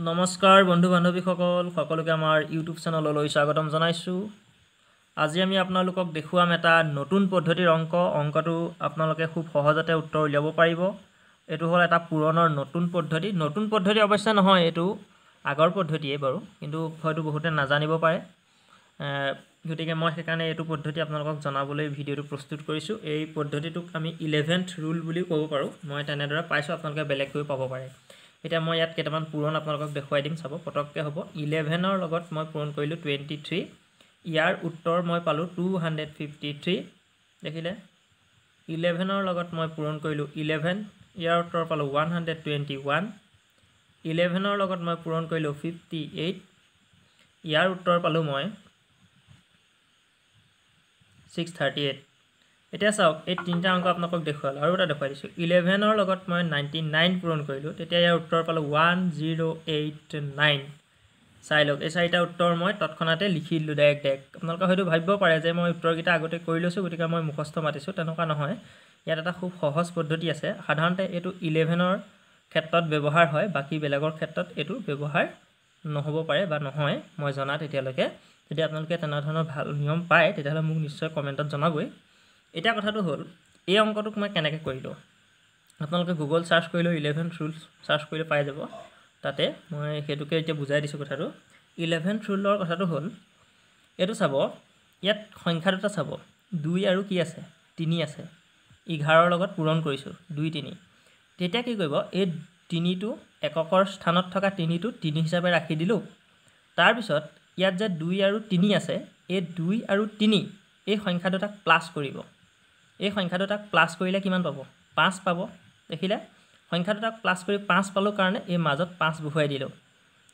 নমস্কাৰ বন্ধু বান্ধৱীসকল সকলোকে আমাৰ ইউটিউব চেনেললৈ স্বাগতম জনাইছোঁ আজি আমি আপোনালোকক দেখুৱাম এটা নতুন পদ্ধতিৰ অংক অংকটো আপোনালোকে খুব সহজতে উত্তৰ উলিয়াব পাৰিব এইটো হ'ল এটা পুৰণৰ নতুন পদ্ধতি নতুন পদ্ধতি অৱশ্যে নহয় এইটো আগৰ পদ্ধতিয়ে বাৰু কিন্তু হয়তো বহুতে নাজানিব পাৰে গতিকে মই সেইকাৰণে এইটো পদ্ধতি আপোনালোকক জনাবলৈ ভিডিঅ'টো প্ৰস্তুত কৰিছোঁ এই পদ্ধতিটোক আমি ইলেভেন্থ ৰুল বুলিও ক'ব পাৰোঁ মই তেনেদৰে পাইছোঁ আপোনালোকে বেলেগকৈ পাব পাৰে এতিয়া মই ইয়াত কেইটামান পূৰণ আপোনালোকক দেখুৱাই দিম চাব পটককৈ হ'ব ইলেভেনৰ লগত মই পূৰণ কৰিলোঁ টুৱেণ্টি থ্ৰী ইয়াৰ উত্তৰ মই পালোঁ টু হাণ্ড্ৰেড ফিফটি থ্ৰী দেখিলে ইলেভেনৰ লগত মই পূৰণ কৰিলোঁ ইলেভেন ইয়াৰ উত্তৰ পালোঁ ওৱান হাণ্ড্ৰেড টুৱেণ্টি ওৱান ইলেভেনৰ লগত মই পূৰণ কৰিলোঁ ফিফটি এইট ইয়াৰ উত্তৰ পালোঁ মই ছিক্স থাৰ্টি এইট এতিয়া চাওক এই তিনিটা অংক আপোনালোকক দেখুৱালোঁ আৰু এটা দেখুৱাই দিছোঁ ইলেভেনৰ লগত মই নাইণ্টি নাইন পূৰণ কৰিলোঁ তেতিয়া ইয়াৰ উত্তৰ পালোঁ ওৱান জিৰ' এইট নাইন চাই লওক এই চাৰিটা উত্তৰ মই তৎক্ষণাতে লিখি দিলোঁ ডাইৰেক্ট ডাইৰেক্ট আপোনালোকে হয়তো ভাবিব পাৰে যে মই উত্তৰকেইটা আগতে কৰি লৈছোঁ গতিকে মই মুখস্থ মাতিছোঁ তেনেকুৱা নহয় ইয়াত এটা খুব সহজ পদ্ধতি আছে সাধাৰণতে এইটো ইলেভেনৰ ক্ষেত্ৰত ব্যৱহাৰ হয় বাকী বেলেগৰ ক্ষেত্ৰত এইটো ব্যৱহাৰ নহ'ব পাৰে বা নহয় মই জনাত এতিয়ালৈকে যদি আপোনালোকে তেনেধৰণৰ ভাল নিয়ম পায় তেতিয়াহ'লে মোক নিশ্চয় কমেণ্টত জনাবই এতিয়া কথাটো হ'ল এই অংকটোক মই কেনেকৈ কৰিলোঁ আপোনালোকে গুগল চাৰ্চ কৰিলেও ইলেভেন্থ ৰুলছ চাৰ্চ কৰিলে পাই যাব তাতে মই সেইটোকে এতিয়া বুজাই দিছোঁ কথাটো ইলেভেন্থ ৰুলৰ কথাটো হ'ল এইটো চাব ইয়াত সংখ্যা দুটা চাব দুই আৰু কি আছে তিনি আছে এঘাৰৰ লগত পূৰণ কৰিছোঁ দুই তিনি তেতিয়া কি কৰিব এই তিনিটো এককৰ স্থানত থকা তিনিটো তিনি হিচাপে ৰাখি দিলোঁ তাৰপিছত ইয়াত যে দুই আৰু তিনি আছে এই দুই আৰু তিনি এই সংখ্যা দুটাক প্লাছ কৰিব এই সংখ্যা দুটাক প্লাছ কৰিলে কিমান পাব পাঁচ পাব দেখিলে সংখ্যা দুটাক প্লাছ কৰি পাঁচ পালোঁ কাৰণে এই মাজত পাঁচ বহুৱাই দিলোঁ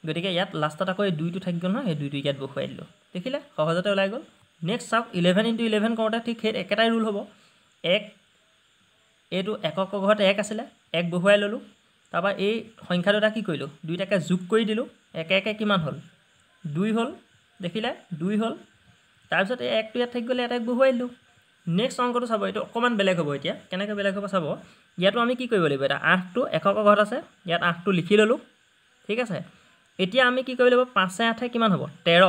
গতিকে ইয়াত লাষ্টত আকৌ এই দুইটো থাকি গ'ল নহয় সেই দুইটো ইয়াত বহুৱাই দিলোঁ দেখিলে সহজতে ওলাই গ'ল নেক্সট চাওক ইলেভেন ইণ্টু ইলেভেন কৰোঁতে ঠিক সেই একেটাই ৰুল হ'ব এক এইটো একক ঘৰত এক আছিলে এক বহুৱাই ল'লোঁ তাৰপৰা এই সংখ্যাটো এটা কি কৰিলোঁ দুইটাকে যোগ কৰি দিলোঁ একে একে কিমান হ'ল দুই হ'ল দেখিলে দুই হ'ল তাৰপিছত এই একটো ইয়াত থাকি গ'লে এটা বহুৱাই দিলোঁ নেক্সট অংকটো চাব এইটো অকণমান বেলেগ হ'ব এতিয়া কেনেকৈ বেলেগ হ'ব চাব ইয়াতো আমি কি কৰিব লাগিব এটা আঠটো একক ঘৰত আছে ইয়াত আঠটো লিখি ল'লোঁ ঠিক আছে এতিয়া আমি কি কৰিব লাগিব পাঁচে আঠে কিমান হ'ব তেৰ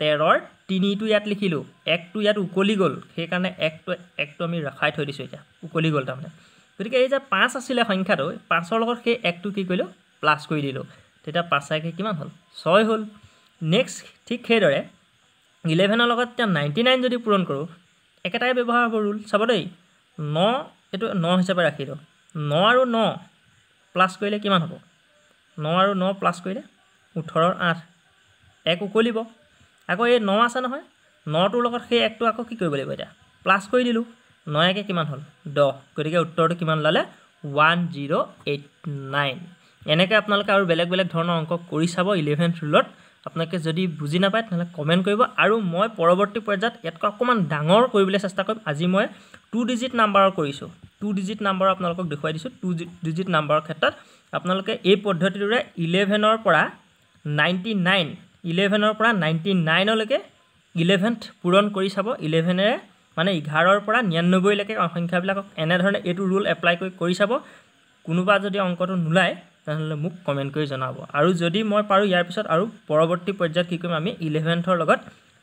তেৰৰ তিনিটো ইয়াত লিখিলোঁ একটো ইয়াত উকলি গ'ল সেইকাৰণে একটো একটো আমি ৰখাই থৈ দিছোঁ এতিয়া উকলি গ'ল তাৰমানে গতিকে এই যে পাঁচ আছিলে সংখ্যাটো পাঁচৰ লগত সেই একটো কি কৰিলোঁ প্লাছ কৰি দিলোঁ তেতিয়া পাঁচাইকে কিমান হ'ল ছয় হ'ল নেক্সট ঠিক সেইদৰে ইলেভেনৰ লগত এতিয়া নাইণ্টি নাইন যদি পূৰণ কৰোঁ একেটাই ব্যৱহাৰ হ'ব ৰুল চাব দেই ন এইটো ন হিচাপে ৰাখি দিওঁ ন আৰু ন প্লাছ কৰিলে কিমান হ'ব ন আৰু ন প্লাছ কৰিলে ওঠৰ আঠ এক উকলিব আকৌ এই ন আছে নহয় নটোৰ লগত সেই একটো আকৌ কি কৰিব লাগিব এতিয়া প্লাছ কৰি দিলোঁ ন একে কিমান হ'ল দহ গতিকে উত্তৰটো কিমান ওলালে ওৱান জিৰ' এইট নাইন এনেকৈ আপোনালোকে আৰু বেলেগ বেলেগ ধৰণৰ অংক কৰি চাব ইলেভেন্থ ৰুলত আপোনালোকে যদি বুজি নাপায় তেনেহ'লে কমেণ্ট কৰিব আৰু মই পৰৱৰ্তী পৰ্যায়ত ইয়াতকৈ অকণমান ডাঙৰ কৰিবলৈ চেষ্টা কৰিম আজি মই টু ডিজিট নাম্বাৰৰ কৰিছোঁ টু ডিজিট নাম্বাৰ আপোনালোকক দেখুৱাই দিছোঁ টু ডিজিট নাম্বাৰৰ ক্ষেত্ৰত আপোনালোকে এই পদ্ধতিটোৰে ইলেভেনৰ পৰা নাইণ্টি নাইন ইলেভেনৰ পৰা নাইণ্টি নাইনলৈকে ইলেভেনথ পূৰণ কৰি চাব ইলেভেনেৰে মানে এঘাৰৰ পৰা নিৰান্নব্বৈলৈকে সংখ্যাবিলাকক এনেধৰণে এইটো ৰুল এপ্লাই কৰি কৰি চাব কোনোবা যদি অংকটো নোলায় তেনেহ'লে মোক কমেণ্ট কৰি জনাব আৰু যদি মই পাৰোঁ ইয়াৰ পিছত আৰু পৰৱৰ্তী পৰ্যায়ত কি কৰিম আমি ইলেভেন্থৰ লগত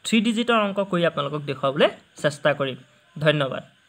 থ্ৰী ডিজিটৰ অংক কৰি আপোনালোকক দেখুৱাবলৈ চেষ্টা কৰিম ধন্যবাদ